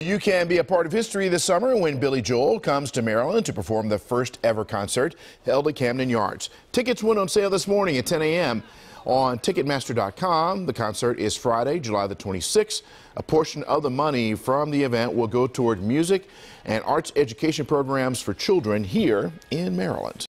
You can be a part of history this summer when Billy Joel comes to Maryland to perform the first ever concert held at Camden Yards. Tickets went on sale this morning at 10 a.m. on Ticketmaster.com. The concert is Friday, July the 26th. A portion of the money from the event will go toward music and arts education programs for children here in Maryland.